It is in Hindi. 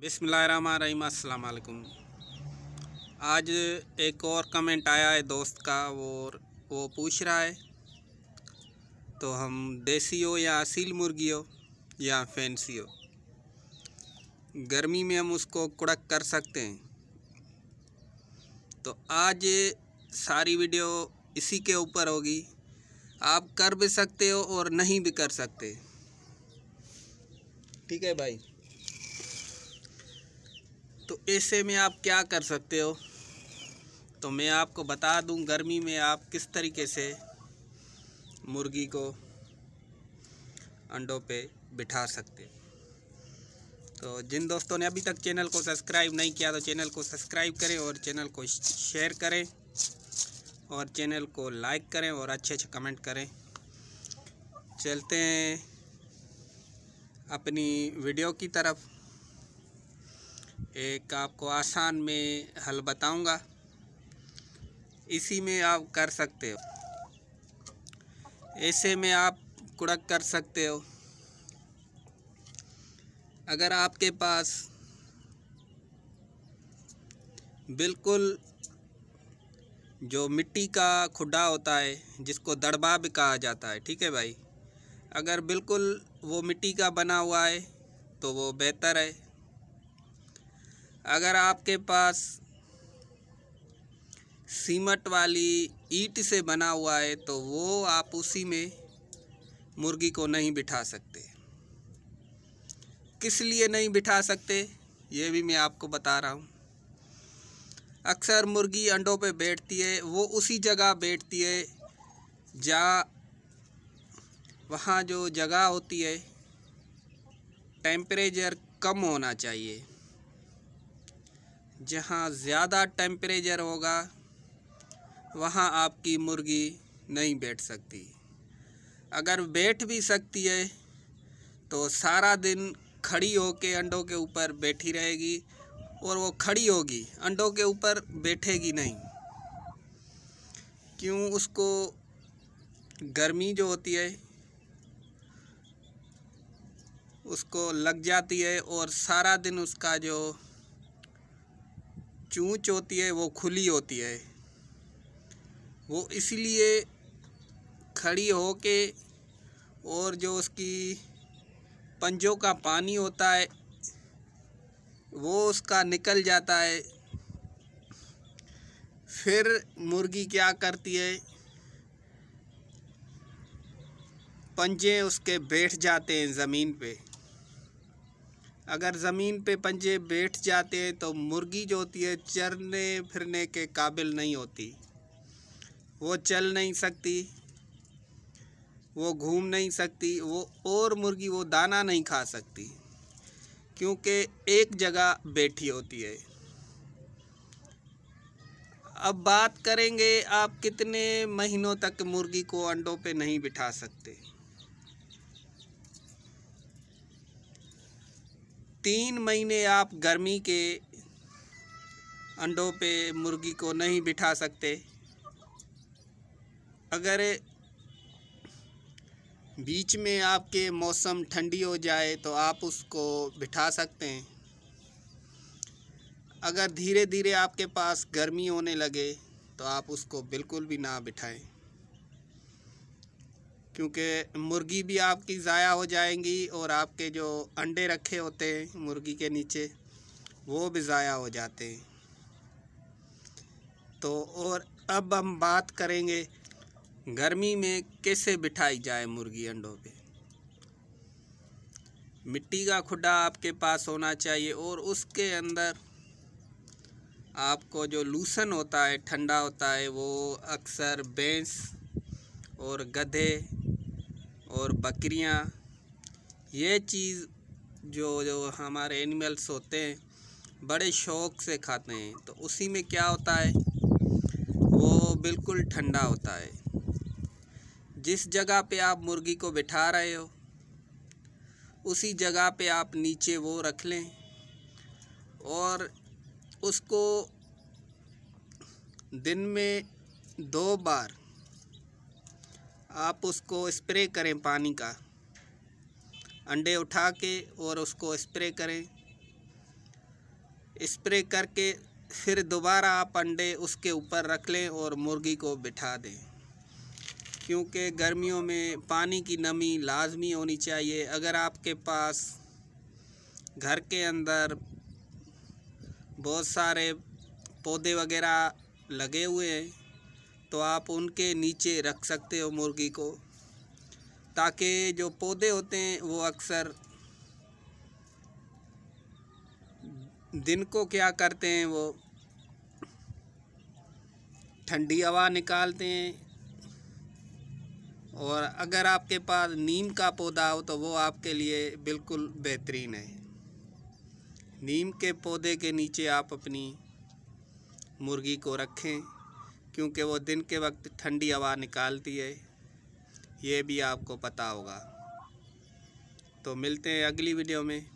बिसमीम अल्लाम आज एक और कमेंट आया है दोस्त का वो वो पूछ रहा है तो हम देसी हो या असील मुर्गी हो या फैंसी हो गर्मी में हम उसको कुड़क कर सकते हैं तो आज सारी वीडियो इसी के ऊपर होगी आप कर भी सकते हो और नहीं भी कर सकते ठीक है भाई तो ऐसे में आप क्या कर सकते हो तो मैं आपको बता दूं गर्मी में आप किस तरीके से मुर्गी को अंडों पे बिठा सकते हो तो जिन दोस्तों ने अभी तक चैनल को सब्सक्राइब नहीं किया तो चैनल को सब्सक्राइब करें और चैनल को शेयर करें और चैनल को लाइक करें और अच्छे अच्छे कमेंट करें चलते हैं अपनी वीडियो की तरफ एक आपको आसान में हल बताऊंगा इसी में आप कर सकते हो ऐसे में आप कुड़क कर सकते हो अगर आपके पास बिल्कुल जो मिट्टी का खुडा होता है जिसको दड़बा भी कहा जाता है ठीक है भाई अगर बिल्कुल वो मिट्टी का बना हुआ है तो वो बेहतर है अगर आपके पास सीमट वाली ईट से बना हुआ है तो वो आप उसी में मुर्गी को नहीं बिठा सकते किस लिए नहीं बिठा सकते ये भी मैं आपको बता रहा हूँ अक्सर मुर्गी अंडों पे बैठती है वो उसी जगह बैठती है जहाँ वहाँ जो जगह होती है टेम्परेचर कम होना चाहिए जहाँ ज़्यादा टेम्परेचर होगा वहाँ आपकी मुर्गी नहीं बैठ सकती अगर बैठ भी सकती है तो सारा दिन खड़ी होके अंडों के ऊपर बैठी रहेगी और वो खड़ी होगी अंडों के ऊपर बैठेगी नहीं क्यों उसको गर्मी जो होती है उसको लग जाती है और सारा दिन उसका जो चूँच होती है वो खुली होती है वो इसलिए खड़ी हो के और जो उसकी पंजों का पानी होता है वो उसका निकल जाता है फिर मुर्गी क्या करती है पंजे उसके बैठ जाते हैं ज़मीन पे अगर ज़मीन पे पंजे बैठ जाते हैं तो मुर्गी जो होती है चरने फिरने के काबिल नहीं होती वो चल नहीं सकती वो घूम नहीं सकती वो और मुर्गी वो दाना नहीं खा सकती क्योंकि एक जगह बैठी होती है अब बात करेंगे आप कितने महीनों तक मुर्गी को अंडों पे नहीं बिठा सकते तीन महीने आप गर्मी के अंडों पे मुर्गी को नहीं बिठा सकते अगर बीच में आपके मौसम ठंडी हो जाए तो आप उसको बिठा सकते हैं अगर धीरे धीरे आपके पास गर्मी होने लगे तो आप उसको बिल्कुल भी ना बिठाएं क्योंकि मुर्गी भी आपकी ज़ाया हो जाएंगी और आपके जो अंडे रखे होते हैं मुर्गी के नीचे वो भी ज़ाया हो जाते हैं तो और अब हम बात करेंगे गर्मी में कैसे बिठाई जाए मुर्गी अंडों पे मिट्टी का खुडा आपके पास होना चाहिए और उसके अंदर आपको जो लूसन होता है ठंडा होता है वो अक्सर बेंस और गधे और बकरियाँ ये चीज़ जो जो हमारे एनिमल्स होते हैं बड़े शौक़ से खाते हैं तो उसी में क्या होता है वो बिल्कुल ठंडा होता है जिस जगह पे आप मुर्गी को बिठा रहे हो उसी जगह पे आप नीचे वो रख लें और उसको दिन में दो बार आप उसको स्प्रे करें पानी का अंडे उठा के और उसको स्प्रे करें स्प्रे करके फिर दोबारा आप अंडे उसके ऊपर रख लें और मुर्गी को बिठा दें क्योंकि गर्मियों में पानी की नमी लाजमी होनी चाहिए अगर आपके पास घर के अंदर बहुत सारे पौधे वगैरह लगे हुए हैं तो आप उनके नीचे रख सकते हो मुर्गी को ताकि जो पौधे होते हैं वो अक्सर दिन को क्या करते हैं वो ठंडी हवा निकालते हैं और अगर आपके पास नीम का पौधा हो तो वो आपके लिए बिल्कुल बेहतरीन है नीम के पौधे के नीचे आप अपनी मुर्गी को रखें क्योंकि वो दिन के वक्त ठंडी हवा निकालती है ये भी आपको पता होगा तो मिलते हैं अगली वीडियो में